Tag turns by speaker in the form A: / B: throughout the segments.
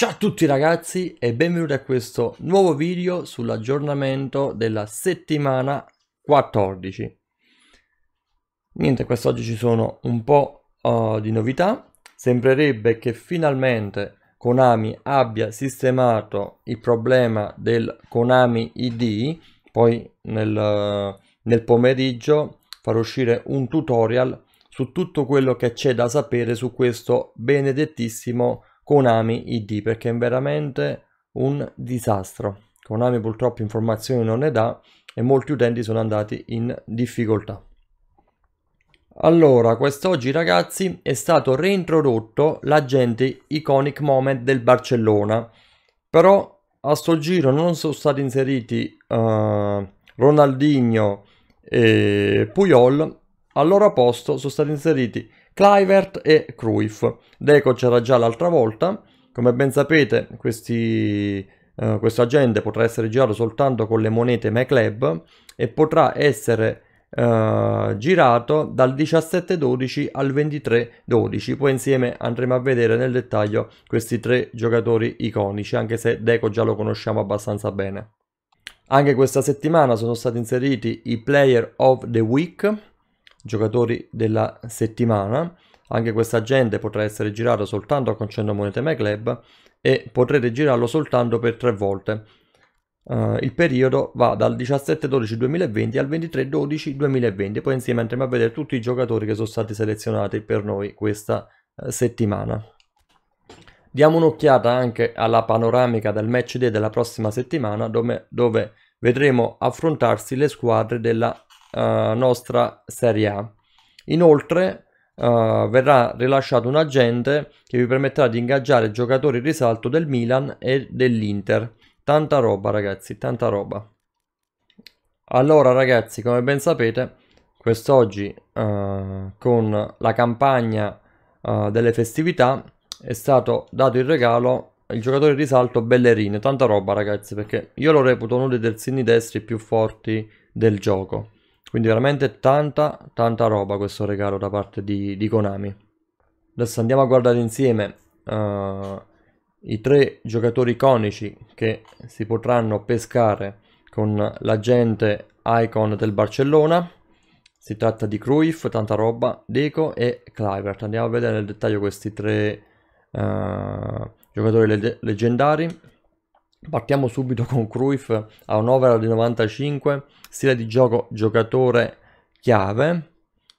A: Ciao a tutti ragazzi e benvenuti a questo nuovo video sull'aggiornamento della settimana 14. Niente, quest'oggi ci sono un po' uh, di novità. Sembrerebbe che finalmente Konami abbia sistemato il problema del Konami ID. Poi nel, uh, nel pomeriggio farò uscire un tutorial su tutto quello che c'è da sapere su questo benedettissimo Konami ID perché è veramente un disastro. Konami purtroppo informazioni non ne dà e molti utenti sono andati in difficoltà. Allora, quest'oggi ragazzi è stato reintrodotto l'agente Iconic Moment del Barcellona, però a sto giro non sono stati inseriti uh, Ronaldinho e Puyol, al loro posto sono stati inseriti Clivert e Cruyff. Deco c'era già l'altra volta, come ben sapete questi, eh, questo agente potrà essere girato soltanto con le monete MyClub e potrà essere eh, girato dal 17-12 al 23-12. Poi insieme andremo a vedere nel dettaglio questi tre giocatori iconici, anche se Deco già lo conosciamo abbastanza bene. Anche questa settimana sono stati inseriti i Player of the Week, giocatori della settimana. Anche questa agenda potrà essere girata soltanto con 100 monete My Club e potrete girarlo soltanto per tre volte. Uh, il periodo va dal 17-12-2020 al 23-12-2020. Poi insieme andremo a vedere tutti i giocatori che sono stati selezionati per noi questa uh, settimana. Diamo un'occhiata anche alla panoramica del match day della prossima settimana dove, dove vedremo affrontarsi le squadre della eh, nostra Serie A. Inoltre uh, verrà rilasciato un agente che vi permetterà di ingaggiare giocatori in risalto del Milan e dell'Inter. Tanta roba ragazzi, tanta roba. Allora ragazzi, come ben sapete, quest'oggi uh, con la campagna delle festività è stato dato il regalo il giocatore di salto Bellerin, tanta roba ragazzi perché io lo reputo uno dei terzini destri più forti del gioco. Quindi veramente tanta, tanta roba questo regalo da parte di, di Konami. Adesso andiamo a guardare insieme uh, i tre giocatori iconici che si potranno pescare con l'agente icon del Barcellona. Si tratta di Cruyff, tanta roba, Deco e Clivert. Andiamo a vedere nel dettaglio questi tre uh, giocatori leg leggendari. Partiamo subito con Cruyff a un overall di 95, stile di gioco giocatore chiave,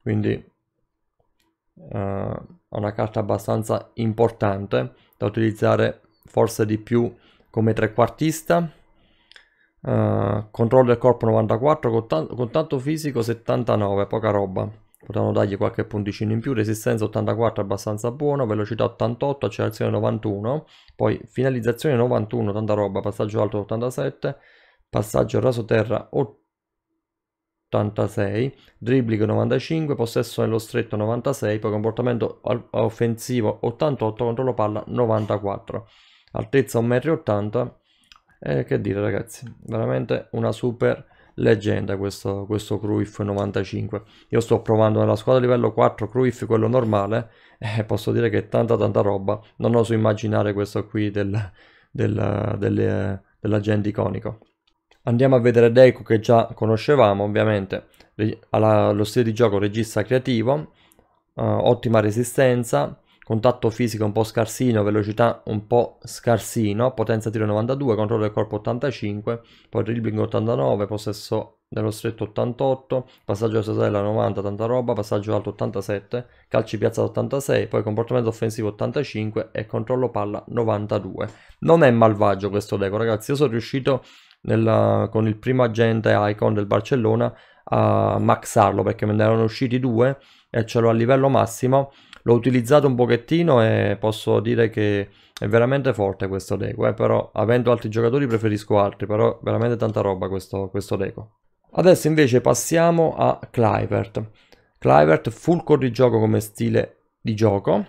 A: quindi eh, ha uh, una carta abbastanza importante da utilizzare forse di più come trequartista. Uh, controllo del corpo 94 con, tanto, con tanto fisico 79, poca roba potevano dargli qualche punticino in più, resistenza 84 abbastanza buono, velocità 88, accelerazione 91, poi finalizzazione 91, tanta roba, passaggio alto 87, passaggio raso terra 86, dribbling 95, possesso nello stretto 96, poi comportamento offensivo 88, controllo palla 94, altezza 1,80 m e eh, che dire ragazzi, veramente una super leggenda questo, questo Cruyff 95 io sto provando nella squadra livello 4 Cruyff quello normale e eh, posso dire che è tanta tanta roba non oso immaginare questo qui del, del, del, dell'agente iconico andiamo a vedere Deku che già conoscevamo ovviamente alla, lo stile di gioco regista creativo eh, ottima resistenza contatto fisico un po' scarsino, velocità un po' scarsino, potenza tiro 92, controllo del corpo 85, poi dribbling 89, possesso dello stretto 88, passaggio della sella 90, tanta roba, passaggio alto 87, calci piazza 86, poi comportamento offensivo 85 e controllo palla 92. Non è malvagio questo deco ragazzi, io sono riuscito nella, con il primo agente icon del Barcellona a maxarlo perché me ne erano usciti due e ce l'ho a livello massimo l'ho utilizzato un pochettino e posso dire che è veramente forte questo deco, eh, però avendo altri giocatori preferisco altri, però veramente tanta roba questo, questo deco. Adesso invece passiamo a Clivert. Clivert fulcro di gioco come stile di gioco,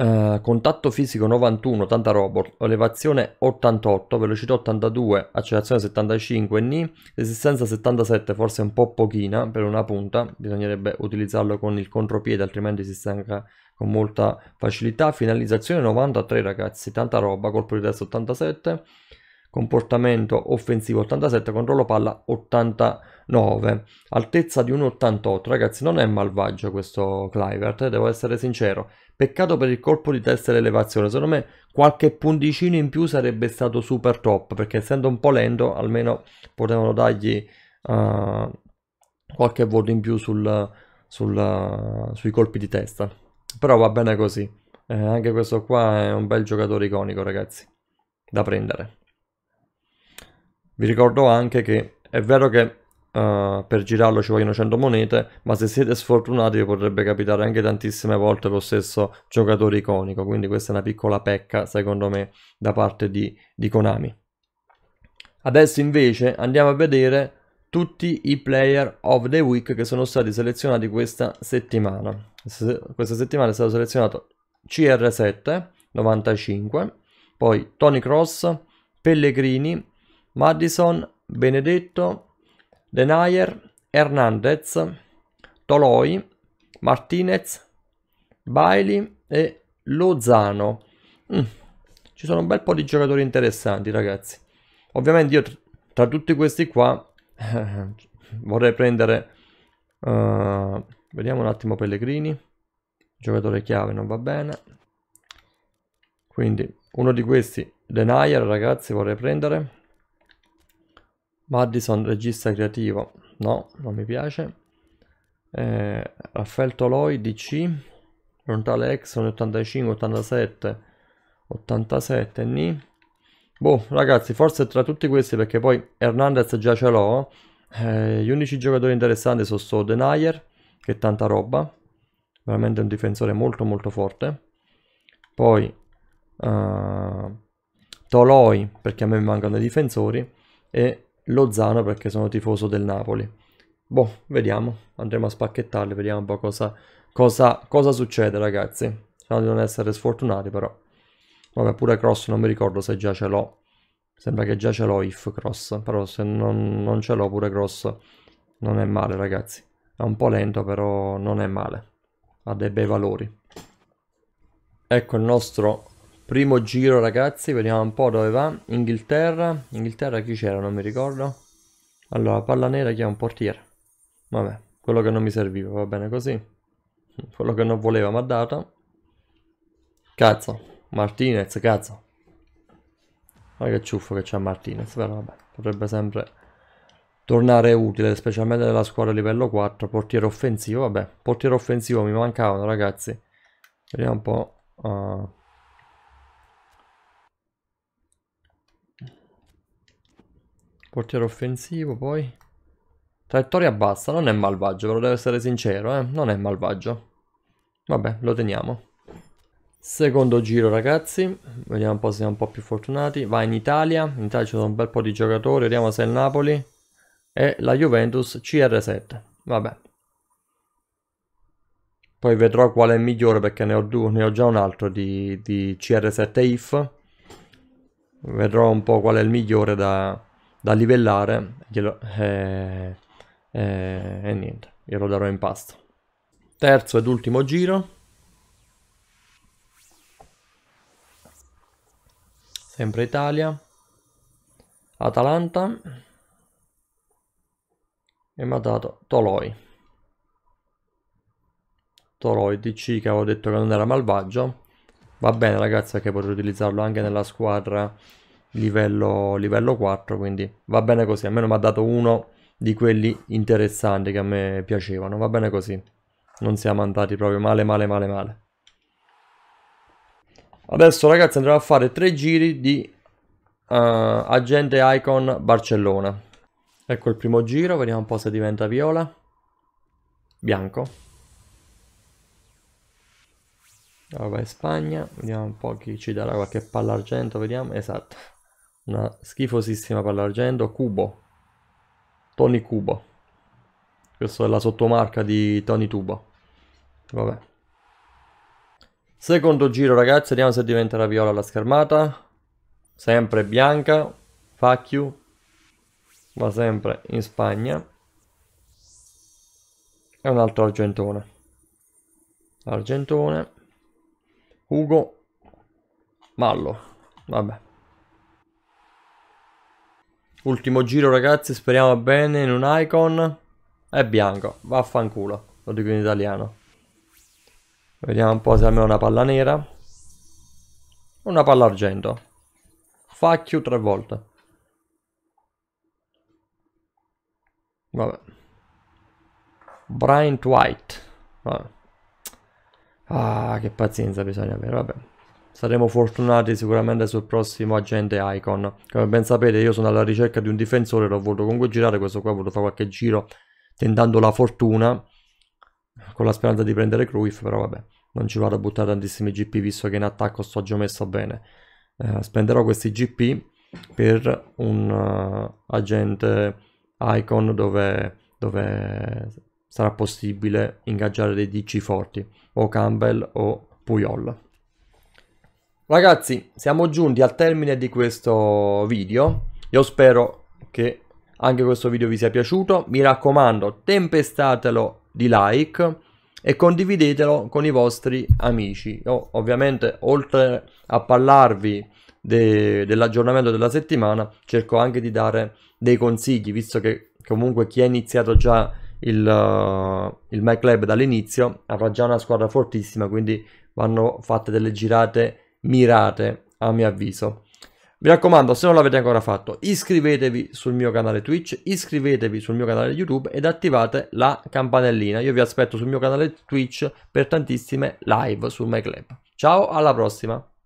A: eh, contatto fisico 91, tanta robot, elevazione 88, velocità 82, accelerazione 75 ni, resistenza 77, forse un po' pochina per una punta, bisognerebbe utilizzarlo con il contropiede altrimenti si stanca con molta facilità, finalizzazione 93 ragazzi, tanta roba, colpo di testa 87, comportamento offensivo 87, controllo palla 89, altezza di 1,88. Ragazzi, non è malvagio questo Clivert, eh, devo essere sincero. Peccato per il colpo di testa e l'elevazione. Secondo me qualche punticino in più sarebbe stato super top, perché essendo un po' lento, almeno potevano dargli uh, qualche voto in più sul, sul, uh, sui colpi di testa. Però va bene così. Eh, anche questo qua è un bel giocatore iconico, ragazzi, da prendere. Vi ricordo anche che è vero che uh, per girarlo ci vogliono 100 monete, ma se siete sfortunati vi potrebbe capitare anche tantissime volte lo stesso giocatore iconico, quindi questa è una piccola pecca secondo me da parte di, di Konami. Adesso invece andiamo a vedere tutti i player of the week che sono stati selezionati questa settimana. Questa settimana è stato selezionato CR7 95, poi Tony Cross, Pellegrini, Madison, Benedetto, Denayer, Hernandez, Toloi, Martinez, Bailey e Lozano. Mm. Ci sono un bel po' di giocatori interessanti, ragazzi. Ovviamente io tra tutti questi qua vorrei prendere... Uh, vediamo un attimo Pellegrini. Giocatore chiave non va bene. Quindi uno di questi, Denayer, ragazzi, vorrei prendere. Madison regista creativo, no, non mi piace. Eh, Raffaele Toloi DC, Frontale Exxon 85, 87, 87 Ni. Boh, ragazzi, forse tra tutti questi, perché poi Hernandez già ce l'ho, eh, gli unici giocatori interessanti sono sto Denier, che è tanta roba, veramente un difensore molto molto forte. Poi uh, Toloi, perché a me mancano i difensori, e Lozano perché sono tifoso del Napoli. Boh, vediamo, andremo a spacchettarli, vediamo un po' cosa, cosa, cosa succede ragazzi. Speriamo di non essere sfortunati però. Vabbè, pure Cross non mi ricordo se già ce l'ho. Sembra che già ce l'ho if Cross, però se non, non ce l'ho pure Cross non è male ragazzi. È un po' lento però non è male, ha dei bei valori. Ecco il nostro Primo giro ragazzi, vediamo un po' dove va. Inghilterra, Inghilterra chi c'era non mi ricordo. Allora, palla nera chi è un portiere. Vabbè, quello che non mi serviva, va bene così. Quello che non voleva mi ha dato. Cazzo, Martinez, cazzo. Ma che ciuffo che c'ha Martinez, però vabbè, potrebbe sempre tornare utile, specialmente nella squadra livello 4, portiere offensivo, vabbè, portiere offensivo mi mancavano ragazzi. Vediamo un po'... Uh... Portiere offensivo poi. Traiettoria bassa, non è malvagio, ve lo devo essere sincero, eh? non è malvagio. Vabbè, lo teniamo. Secondo giro ragazzi, vediamo un po' se siamo un po' più fortunati. Va in Italia, in Italia ci sono un bel po' di giocatori, vediamo se è il Napoli e la Juventus CR7. Vabbè. Poi vedrò quale è migliore perché ne ho, due, ne ho già un altro di, di CR7 IF. Vedrò un po' qual è il migliore da, da livellare glielo, eh, eh, e niente, glielo darò in pasto. Terzo ed ultimo giro. Sempre Italia. Atalanta. E mi ha dato Toloi. Toloi DC che avevo detto che non era malvagio. Va bene ragazzi perché potrei utilizzarlo anche nella squadra livello, livello 4, quindi va bene così, almeno mi ha dato uno di quelli interessanti che a me piacevano, va bene così. Non siamo andati proprio male, male, male, male. Adesso ragazzi andremo a fare tre giri di uh, agente icon Barcellona. Ecco il primo giro, vediamo un po' se diventa viola. Bianco. Allora vai Spagna, vediamo un po' chi ci darà qualche palla argento, vediamo. Esatto una schifosissima palla argento, Cubo, Tony Cubo, questa è la sottomarca di Tony Tubo, vabbè. Secondo giro ragazzi, vediamo se diventerà viola la schermata, sempre bianca, Facchio, va sempre in Spagna, e un altro argentone. Argentone, Ugo, Mallo, vabbè. Ultimo giro ragazzi, speriamo bene in un icon. È bianco, vaffanculo, lo dico in italiano. Vediamo un po' se almeno una palla nera. Una palla argento. Facchio tre volte. Vabbè. Bryant White. Vabbè. Ah, che pazienza bisogna avere, vabbè. Saremo fortunati sicuramente sul prossimo agente Icon. Come ben sapete io sono alla ricerca di un difensore, l'ho voluto comunque girare, questo qua ho voluto fare qualche giro tentando la fortuna con la speranza di prendere Cruyff, però vabbè, non ci vado a buttare tantissimi GP visto che in attacco sto già messo bene. Eh, spenderò questi GP per un uh, agente Icon dove, dove sarà possibile ingaggiare dei DC forti, o Campbell o Puyol. Ragazzi, siamo giunti al termine di questo video. Io spero che anche questo video vi sia piaciuto. Mi raccomando, tempestatelo di like e condividetelo con i vostri amici. Io, ovviamente, oltre a parlarvi de dell'aggiornamento della settimana, cerco anche di dare dei consigli, visto che comunque chi ha iniziato già il, uh, il MyClub dall'inizio avrà già una squadra fortissima, quindi vanno fatte delle girate mirate, a mio avviso. Mi raccomando, se non l'avete ancora fatto, iscrivetevi sul mio canale Twitch, iscrivetevi sul mio canale YouTube ed attivate la campanellina. Io vi aspetto sul mio canale Twitch per tantissime live su MyClub. Ciao, alla prossima!